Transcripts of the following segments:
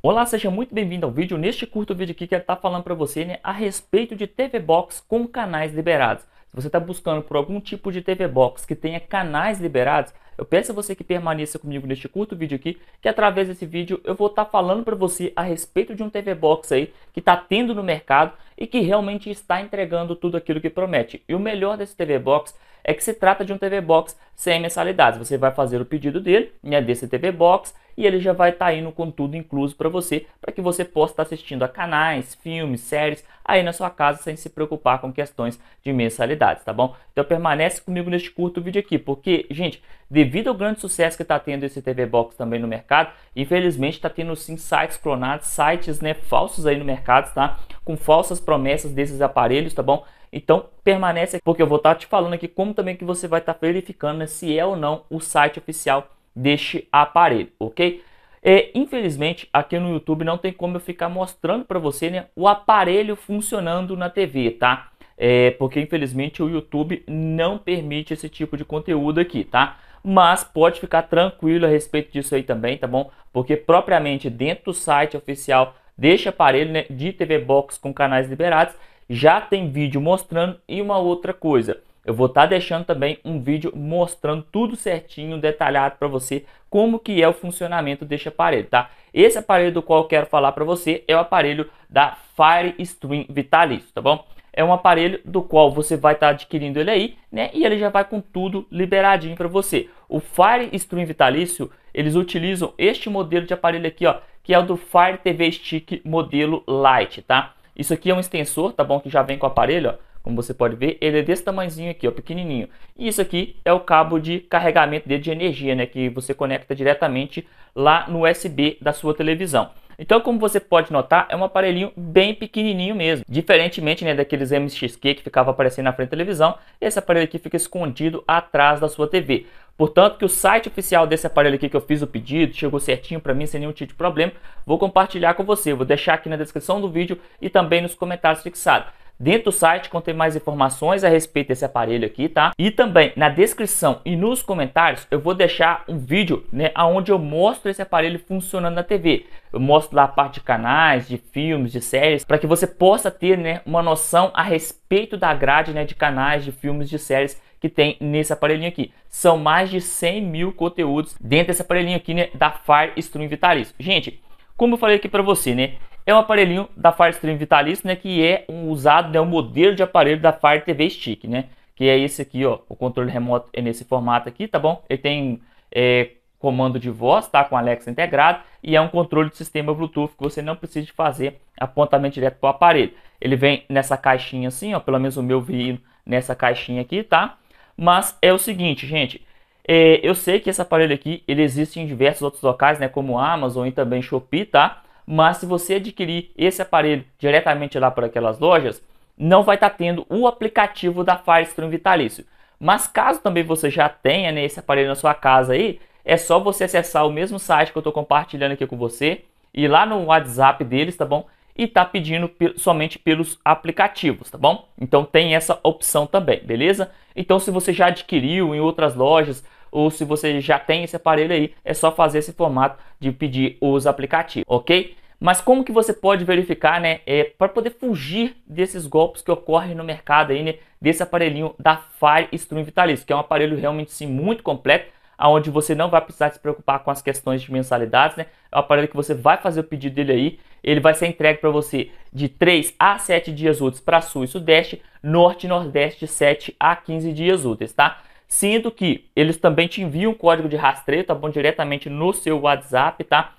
Olá, seja muito bem-vindo ao vídeo. Neste curto vídeo aqui quero estar tá falando para você né, a respeito de TV Box com canais liberados. Se você está buscando por algum tipo de TV Box que tenha canais liberados, eu peço a você que permaneça comigo neste curto vídeo aqui, que através desse vídeo eu vou estar tá falando para você a respeito de um TV Box aí que está tendo no mercado e que realmente está entregando tudo aquilo que promete. E o melhor desse TV Box é que se trata de um TV Box sem mensalidades. Você vai fazer o pedido dele, né, desse TV Box, e ele já vai estar tá indo com tudo incluso para você, para que você possa estar tá assistindo a canais, filmes, séries aí na sua casa sem se preocupar com questões de mensalidades, tá bom? Então permanece comigo neste curto vídeo aqui, porque, gente, devido devido ao grande sucesso que está tendo esse TV Box também no mercado, infelizmente está tendo sim sites clonados, sites né, falsos aí no mercado, tá? Com falsas promessas desses aparelhos, tá bom? Então permanece aqui, porque eu vou estar tá te falando aqui como também que você vai estar tá verificando né, se é ou não o site oficial deste aparelho, ok? É, infelizmente, aqui no YouTube não tem como eu ficar mostrando para você né, o aparelho funcionando na TV, tá? É, porque infelizmente o YouTube não permite esse tipo de conteúdo aqui, tá? mas pode ficar tranquilo a respeito disso aí também, tá bom? Porque propriamente dentro do site oficial deste aparelho né, de TV Box com canais liberados, já tem vídeo mostrando e uma outra coisa. Eu vou estar tá deixando também um vídeo mostrando tudo certinho, detalhado para você como que é o funcionamento deste aparelho, tá? Esse aparelho do qual eu quero falar para você é o aparelho da Fire Stream Vitalício, tá bom? é um aparelho do qual você vai estar tá adquirindo ele aí, né? E ele já vai com tudo liberadinho para você. O Fire Stream Vitalício, eles utilizam este modelo de aparelho aqui, ó, que é o do Fire TV Stick modelo Lite, tá? Isso aqui é um extensor, tá bom? Que já vem com o aparelho, ó. Como você pode ver, ele é desse tamanhozinho aqui, ó, pequenininho. E isso aqui é o cabo de carregamento dele de energia, né? Que você conecta diretamente lá no USB da sua televisão. Então, como você pode notar, é um aparelhinho bem pequenininho mesmo. Diferentemente né, daqueles MXQ que ficava aparecendo na frente da televisão, esse aparelho aqui fica escondido atrás da sua TV. Portanto, que o site oficial desse aparelho aqui que eu fiz o pedido, chegou certinho para mim sem nenhum tipo de problema, vou compartilhar com você. Vou deixar aqui na descrição do vídeo e também nos comentários fixados dentro do site contém mais informações a respeito desse aparelho aqui, tá? E também na descrição e nos comentários eu vou deixar um vídeo, né, aonde eu mostro esse aparelho funcionando na TV. Eu mostro lá a parte de canais, de filmes, de séries, para que você possa ter, né, uma noção a respeito da grade, né, de canais, de filmes, de séries que tem nesse aparelhinho aqui. São mais de 100 mil conteúdos dentro desse aparelhinho aqui, né, da Fire Stream Vitalis. Gente, como eu falei aqui para você, né, é um aparelhinho da Fire Stream né, que é um usado, né, o um modelo de aparelho da Fire TV Stick, né, que é esse aqui, ó, o controle remoto é nesse formato aqui, tá bom? Ele tem é, comando de voz, tá, com Alexa integrado e é um controle de sistema Bluetooth que você não precisa de fazer apontamento direto para o aparelho. Ele vem nessa caixinha assim, ó, pelo menos o meu veio nessa caixinha aqui, tá? Mas é o seguinte, gente, é, eu sei que esse aparelho aqui, ele existe em diversos outros locais, né, como Amazon e também Shopee, tá? mas se você adquirir esse aparelho diretamente lá por aquelas lojas, não vai estar tá tendo o aplicativo da Firestream Vitalício. Mas caso também você já tenha né, esse aparelho na sua casa aí, é só você acessar o mesmo site que eu estou compartilhando aqui com você, e lá no WhatsApp deles, tá bom? E tá pedindo somente pelos aplicativos, tá bom? Então tem essa opção também, beleza? Então se você já adquiriu em outras lojas, ou se você já tem esse aparelho aí, é só fazer esse formato de pedir os aplicativos, ok? Mas como que você pode verificar, né, é, para poder fugir desses golpes que ocorrem no mercado aí, né, desse aparelhinho da Fire Stream Vitalis que é um aparelho realmente sim muito completo, aonde você não vai precisar se preocupar com as questões de mensalidades, né? É um aparelho que você vai fazer o pedido dele aí, ele vai ser entregue para você de 3 a 7 dias úteis para sul e sudeste, norte e nordeste de 7 a 15 dias úteis, tá? sendo que eles também te enviam um código de rastreio, tá bom? Diretamente no seu WhatsApp, tá?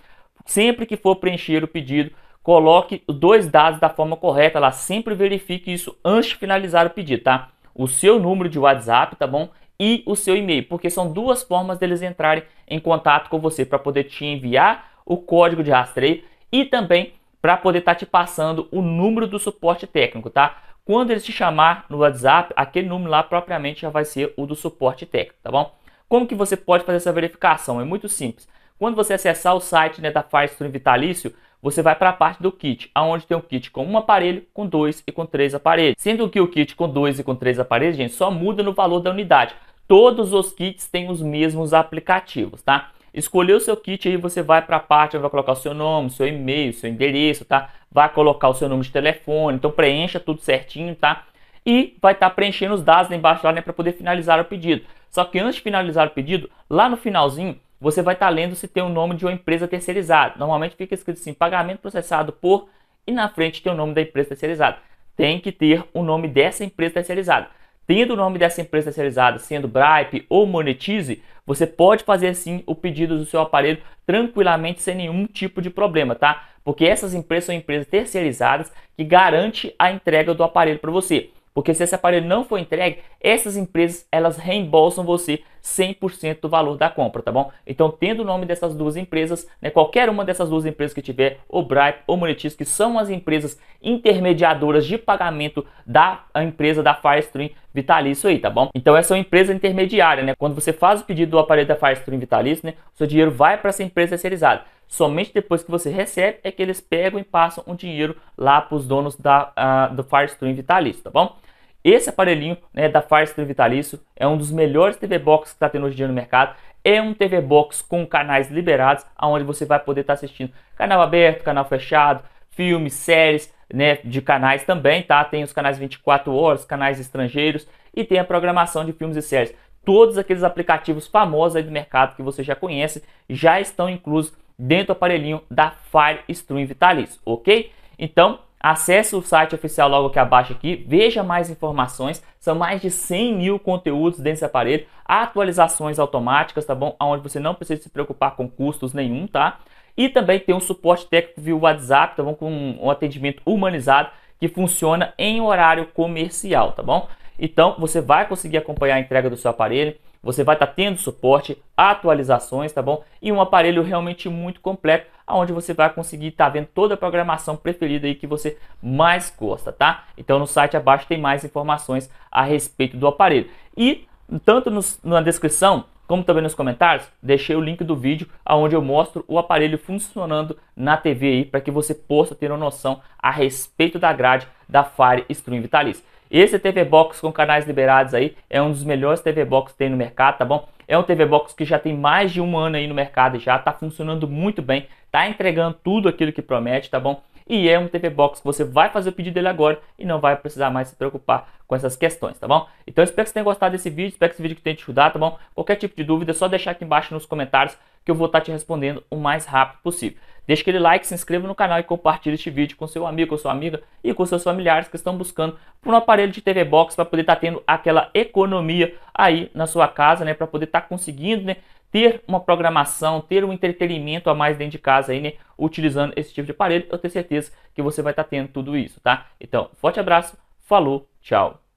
Sempre que for preencher o pedido, coloque dois dados da forma correta lá, sempre verifique isso antes de finalizar o pedido, tá? O seu número de WhatsApp, tá bom? E o seu e-mail, porque são duas formas deles entrarem em contato com você para poder te enviar o código de rastreio e também para poder estar tá te passando o número do suporte técnico, tá? Quando ele te chamar no WhatsApp, aquele número lá propriamente já vai ser o do suporte técnico, tá bom? Como que você pode fazer essa verificação? É muito simples. Quando você acessar o site né, da Firestream Vitalício, você vai para a parte do kit, aonde tem o um kit com um aparelho, com dois e com três aparelhos. Sendo que o kit com dois e com três aparelhos, gente, só muda no valor da unidade. Todos os kits têm os mesmos aplicativos, tá? Escolheu o seu kit, aí você vai para a parte, vai colocar o seu nome, seu e-mail, seu endereço, tá? Vai colocar o seu número de telefone, então preencha tudo certinho, tá? E vai estar tá preenchendo os dados embaixo lá né, para poder finalizar o pedido. Só que antes de finalizar o pedido, lá no finalzinho, você vai estar tá lendo se tem o nome de uma empresa terceirizada. Normalmente fica escrito assim, pagamento processado por, e na frente tem o nome da empresa terceirizada. Tem que ter o nome dessa empresa terceirizada tendo o nome dessa empresa terceirizada, sendo Bripe ou Monetize, você pode fazer sim o pedido do seu aparelho tranquilamente sem nenhum tipo de problema, tá? Porque essas empresas são empresas terceirizadas que garante a entrega do aparelho para você. Porque se esse aparelho não for entregue, essas empresas elas reembolsam você 100% do valor da compra, tá bom? Então, tendo o nome dessas duas empresas, né, qualquer uma dessas duas empresas que tiver, o Bripe ou Monetize, que são as empresas intermediadoras de pagamento da empresa da Firestream Vitalício aí, tá bom? Então, essa é uma empresa intermediária, né? Quando você faz o pedido do aparelho da Firestream Vitalício, né, seu dinheiro vai para essa empresa terceirizada. Somente depois que você recebe é que eles pegam e passam o dinheiro lá para os donos da, uh, do Firestream Vitalício, tá bom? Esse aparelhinho né, da Firestream Vitalício é um dos melhores TV Box que está tendo hoje em dia no mercado. É um TV Box com canais liberados, onde você vai poder estar tá assistindo canal aberto, canal fechado, filmes, séries, né, de canais também, tá? Tem os canais 24 horas, canais estrangeiros e tem a programação de filmes e séries. Todos aqueles aplicativos famosos aí do mercado que você já conhece já estão inclusos dentro do aparelhinho da Fire Stream Vitalis, ok? Então, acesse o site oficial logo aqui abaixo aqui, veja mais informações, são mais de 100 mil conteúdos dentro desse aparelho, atualizações automáticas, tá bom? Onde você não precisa se preocupar com custos nenhum, tá? E também tem um suporte técnico via WhatsApp, tá bom? Com um atendimento humanizado que funciona em horário comercial, tá bom? Então você vai conseguir acompanhar a entrega do seu aparelho, você vai estar tá tendo suporte, atualizações, tá bom? E um aparelho realmente muito completo, onde você vai conseguir estar tá vendo toda a programação preferida aí que você mais gosta, tá? Então no site abaixo tem mais informações a respeito do aparelho. E tanto nos, na descrição como também nos comentários, deixei o link do vídeo onde eu mostro o aparelho funcionando na TV aí para que você possa ter uma noção a respeito da grade da Fire Stream Vitalis. Esse TV Box com canais liberados aí é um dos melhores TV Box que tem no mercado, tá bom? É um TV Box que já tem mais de um ano aí no mercado já, tá funcionando muito bem, tá entregando tudo aquilo que promete, tá bom? e é um TV Box que você vai fazer o pedido dele agora e não vai precisar mais se preocupar com essas questões, tá bom? Então espero que você tenham gostado desse vídeo, espero que esse vídeo tenha te ajudado, tá bom? Qualquer tipo de dúvida é só deixar aqui embaixo nos comentários que eu vou estar tá te respondendo o mais rápido possível. Deixe aquele like, se inscreva no canal e compartilhe este vídeo com seu amigo, com sua amiga e com seus familiares que estão buscando por um aparelho de TV Box para poder estar tá tendo aquela economia aí na sua casa, né? Para poder estar tá conseguindo, né? ter uma programação, ter um entretenimento a mais dentro de casa aí, né? Utilizando esse tipo de aparelho, eu tenho certeza que você vai estar tá tendo tudo isso, tá? Então, forte abraço, falou, tchau!